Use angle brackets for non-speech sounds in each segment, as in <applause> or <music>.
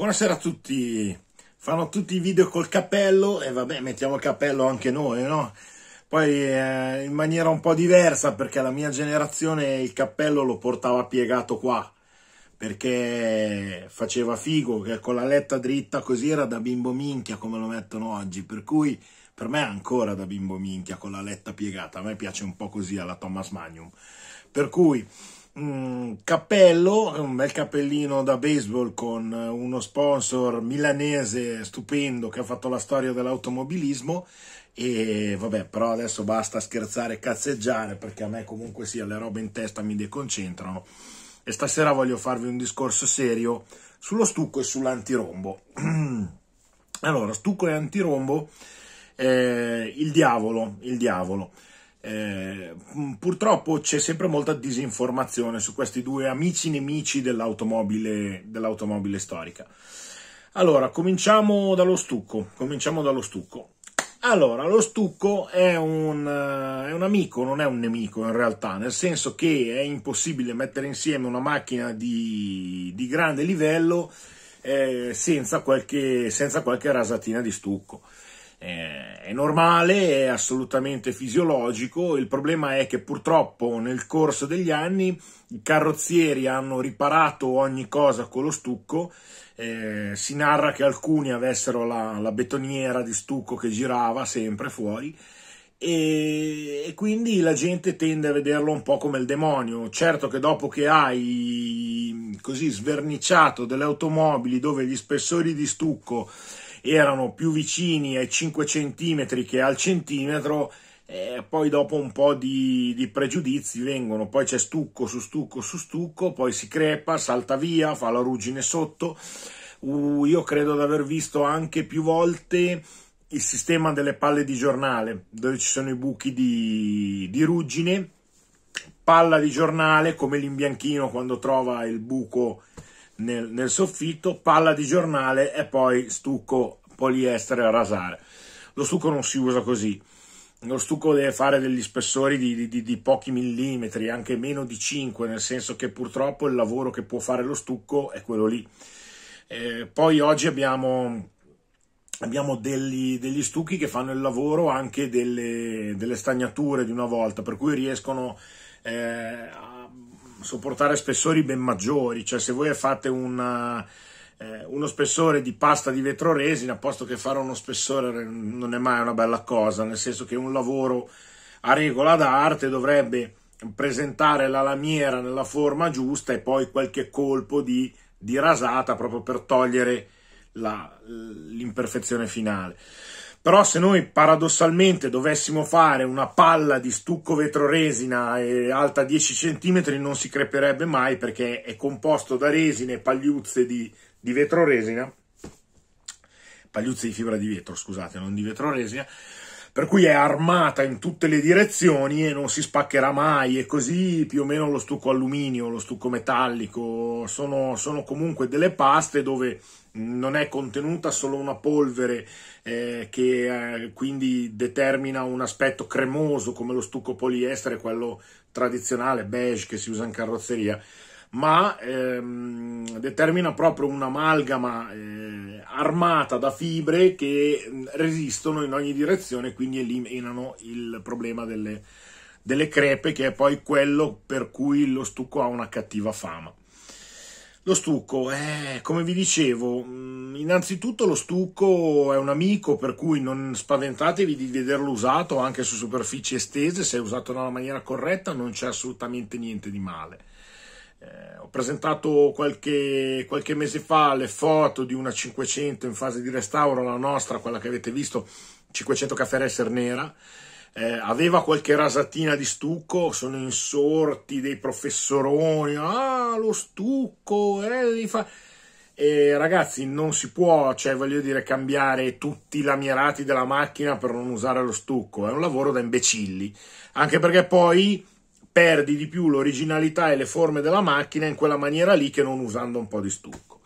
Buonasera a tutti. Fanno tutti i video col cappello e vabbè, mettiamo il cappello anche noi, no? Poi eh, in maniera un po' diversa perché la mia generazione il cappello lo portava piegato qua perché faceva figo che con la letta dritta così era da bimbo minchia come lo mettono oggi, per cui per me è ancora da bimbo minchia con la letta piegata, a me piace un po' così alla Thomas Magnum. Per cui Mm, cappello, un bel cappellino da baseball con eh, uno sponsor milanese stupendo che ha fatto la storia dell'automobilismo e vabbè però adesso basta scherzare e cazzeggiare perché a me comunque sia le robe in testa mi deconcentrano e stasera voglio farvi un discorso serio sullo stucco e sull'antirombo. <clears throat> allora, stucco e antirombo, eh, il diavolo, il diavolo. Eh, purtroppo c'è sempre molta disinformazione su questi due amici nemici dell'automobile, dell'automobile storica. Allora, cominciamo dallo stucco. Cominciamo dallo stucco. Allora, lo stucco è un, eh, è un, amico, non è un nemico in realtà, nel senso che è impossibile mettere insieme una macchina di, di grande livello eh, senza, qualche, senza qualche rasatina di stucco è normale, è assolutamente fisiologico, il problema è che purtroppo nel corso degli anni i carrozzieri hanno riparato ogni cosa con lo stucco, eh, si narra che alcuni avessero la, la, betoniera di stucco che girava sempre fuori e, e quindi la gente tende a vederlo un po' come il demonio, certo che dopo che hai così sverniciato delle automobili dove gli spessori di stucco erano più vicini ai 5 centimetri che al centimetro, e poi dopo un po' di, di, pregiudizi vengono, poi c'è stucco su stucco su stucco, poi si crepa, salta via, fa la ruggine sotto. Uh, io credo di aver visto anche più volte il sistema delle palle di giornale, dove ci sono i buchi di, di ruggine, palla di giornale come l'imbianchino quando trova il buco nel, nel soffitto, palla di giornale e poi stucco poliestere a rasare. Lo stucco non si usa così lo stucco deve fare degli spessori di, di, di, pochi millimetri, anche meno di 5, nel senso che purtroppo il lavoro che può fare lo stucco è quello lì. Eh, poi oggi abbiamo, abbiamo degli, degli, stucchi che fanno il lavoro anche delle, delle, stagnature di una volta, per cui riescono eh, sopportare spessori ben maggiori, cioè se voi fate una, eh, eh, uno spessore di pasta di vetro resina, posto che fare uno spessore non è mai una bella cosa, nel senso che un lavoro a regola d'arte dovrebbe presentare la lamiera nella forma giusta e poi qualche colpo di, di rasata proprio per togliere l'imperfezione finale. Però se noi paradossalmente dovessimo fare una palla di stucco vetroresina alta 10 cm non si creperebbe mai perché è composto da resine e pagliuzze di, di vetroresina, pagliuzze di fibra di vetro, scusate, non di vetroresina, per cui è armata in tutte le direzioni e non si spaccherà mai e così più o meno lo stucco alluminio, lo stucco metallico, sono, sono comunque delle paste dove non è contenuta solo una polvere eh, che eh, quindi determina un aspetto cremoso come lo stucco poliestere, quello tradizionale beige che si usa in carrozzeria, ma ehm, determina proprio un'amalgama eh, armata da fibre che mm, resistono in ogni direzione, quindi eliminano il problema delle, delle crepe, che è poi quello per cui lo stucco ha una cattiva fama. Lo stucco, eh, come vi dicevo, mm, innanzitutto lo stucco è un amico, per cui non spaventatevi di vederlo usato anche su superfici estese, se è usato nella maniera corretta non c'è assolutamente niente di male. Eh, ho presentato qualche, qualche mese fa le foto di una 500 in fase di restauro, la nostra, quella che avete visto, 500 Caffè Resser Nera, eh, aveva qualche rasatina di stucco, sono insorti dei professoroni, ah lo stucco, eh, fa... E ragazzi non si può, cioè voglio dire, cambiare tutti i lamierati della macchina per non usare lo stucco, è un lavoro da imbecilli, anche perché poi perdi di più l'originalità e le forme della macchina in quella maniera lì che non usando un po' di stucco.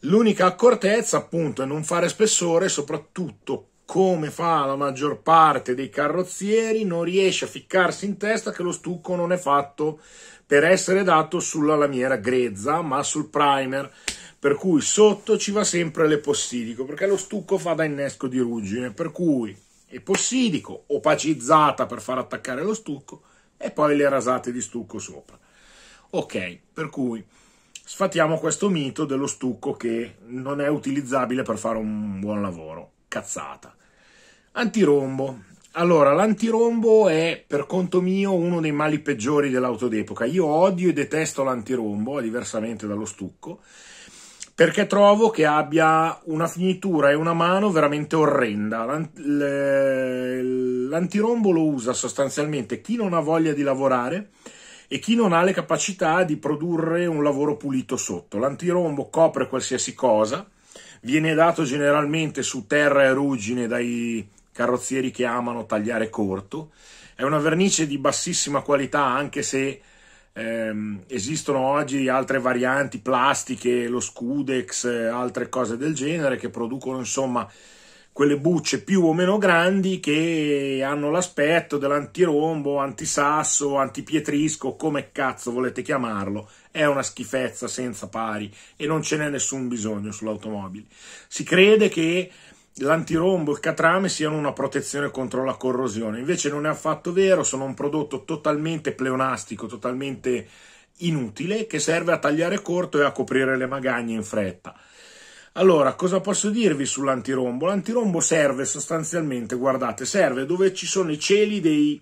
L'unica accortezza appunto è non fare spessore, soprattutto come fa la maggior parte dei carrozzieri, non riesce a ficcarsi in testa che lo stucco non è fatto per essere dato sulla lamiera grezza, ma sul primer, per cui sotto ci va sempre l'epossidico, perché lo stucco fa da innesco di ruggine, per cui epossidico, opacizzata per far attaccare lo stucco, e poi le rasate di stucco sopra. Ok, per cui sfatiamo questo mito dello stucco che non è utilizzabile per fare un buon lavoro cazzata. Antirombo. Allora, l'antirombo è per conto mio uno dei mali peggiori dell'auto d'epoca. Io odio e detesto l'antirombo, diversamente dallo stucco, perché trovo che abbia una finitura e una mano veramente orrenda. L'antirombo lo usa sostanzialmente chi non ha voglia di lavorare e chi non ha le capacità di produrre un lavoro pulito sotto. L'antirombo copre qualsiasi cosa viene dato generalmente su terra e ruggine dai carrozzieri che amano tagliare corto. È una vernice di bassissima qualità, anche se ehm, esistono oggi altre varianti plastiche, lo Scudex, eh, altre cose del genere che producono insomma quelle bucce più o meno grandi che hanno l'aspetto dell'antirombo, antisasso, antipietrisco, come cazzo volete chiamarlo. È una schifezza senza pari e non ce n'è nessun bisogno sull'automobile. Si crede che l'antirombo e il catrame siano una protezione contro la corrosione, invece non è affatto vero, sono un prodotto totalmente pleonastico, totalmente inutile che serve a tagliare corto e a coprire le magagne in fretta. Allora, cosa posso dirvi sull'antirombo? L'antirombo serve sostanzialmente, guardate, serve dove ci sono i cieli dei,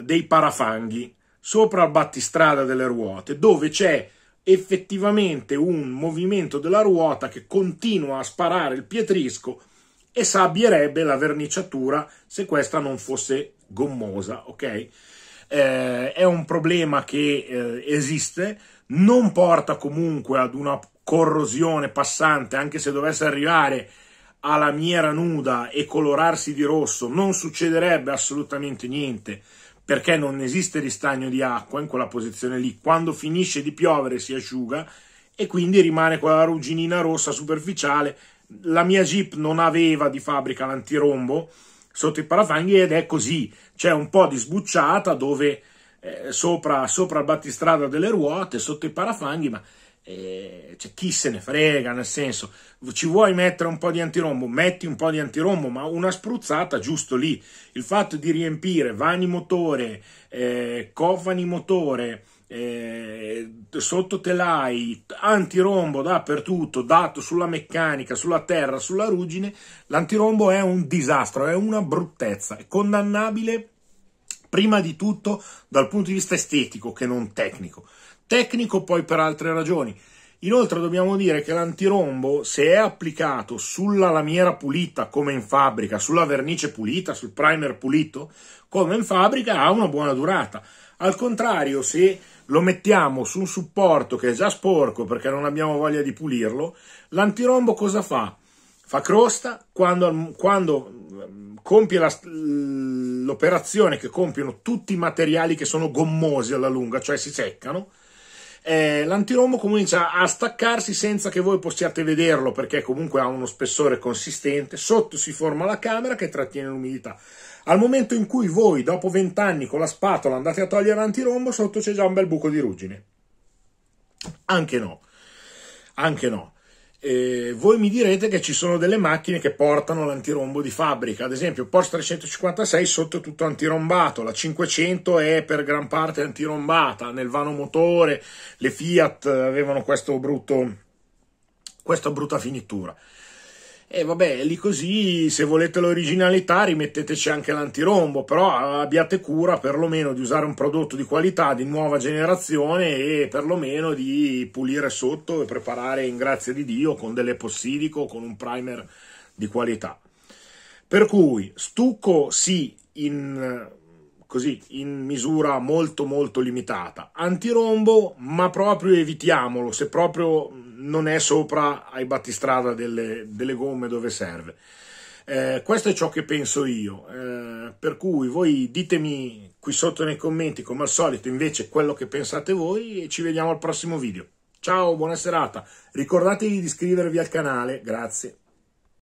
dei parafanghi, sopra il battistrada delle ruote, dove c'è effettivamente un movimento della ruota che continua a sparare il pietrisco e sabbierebbe la verniciatura se questa non fosse gommosa, ok? Eh, è un problema che eh, esiste, non porta comunque ad una corrosione passante, anche se dovesse arrivare alla miera nuda e colorarsi di rosso, non succederebbe assolutamente niente perché non esiste ristagno di acqua in quella posizione lì. Quando finisce di piovere si asciuga e quindi rimane quella rugginina rossa superficiale. La mia Jeep non aveva di fabbrica l'antirombo sotto i parafanghi ed è così, c'è un po' di sbucciata dove eh, sopra, sopra il battistrada delle ruote, sotto i parafanghi, ma eh, cioè, chi se ne frega, nel senso, ci vuoi mettere un po' di antirombo, metti un po' di antirombo, ma una spruzzata giusto lì. Il fatto di riempire vani motore, eh, covani motore, eh, sottotelai, antirombo dappertutto, dato sulla meccanica, sulla terra, sulla ruggine, l'antirombo è un disastro, è una bruttezza, è condannabile prima di tutto dal punto di vista estetico che non tecnico tecnico poi per altre ragioni. Inoltre dobbiamo dire che l'antirombo, se è applicato sulla lamiera pulita come in fabbrica, sulla vernice pulita, sul primer pulito come in fabbrica, ha una buona durata. Al contrario, se lo mettiamo su un supporto che è già sporco perché non abbiamo voglia di pulirlo, l'antirombo cosa fa? Fa crosta quando, quando ehm, compie la, l'operazione che compiono tutti i materiali che sono gommosi alla lunga, cioè si seccano eh, l'antirombo comincia a staccarsi senza che voi possiate vederlo perché comunque ha uno spessore consistente, sotto si forma la camera che trattiene l'umidità. Al momento in cui voi, dopo 20 anni, con la spatola andate a togliere l'antirombo, sotto c'è già un bel buco di ruggine. Anche no, anche no. E voi mi direte che ci sono delle macchine che portano l'antirombo di fabbrica, ad esempio Porsche 356 sotto è tutto antirombato, la 500 è per gran parte antirombata, nel vano motore le Fiat avevano questo brutto, questa brutta finitura. E vabbè, lì così, se volete l'originalità, rimetteteci anche l'antirombo, però abbiate cura perlomeno di usare un prodotto di qualità, di nuova generazione e perlomeno di pulire sotto e preparare in grazia di Dio con delle dell'epossidico, con un primer di qualità. Per cui, stucco sì, in così in misura molto molto limitata. Antirombo, ma proprio evitiamolo, se proprio non è sopra ai battistrada delle, delle gomme dove serve. Eh, questo è ciò che penso io, eh, per cui voi ditemi qui sotto nei commenti, come al solito, invece quello che pensate voi e ci vediamo al prossimo video. Ciao, buona serata, ricordatevi di iscrivervi al canale, grazie.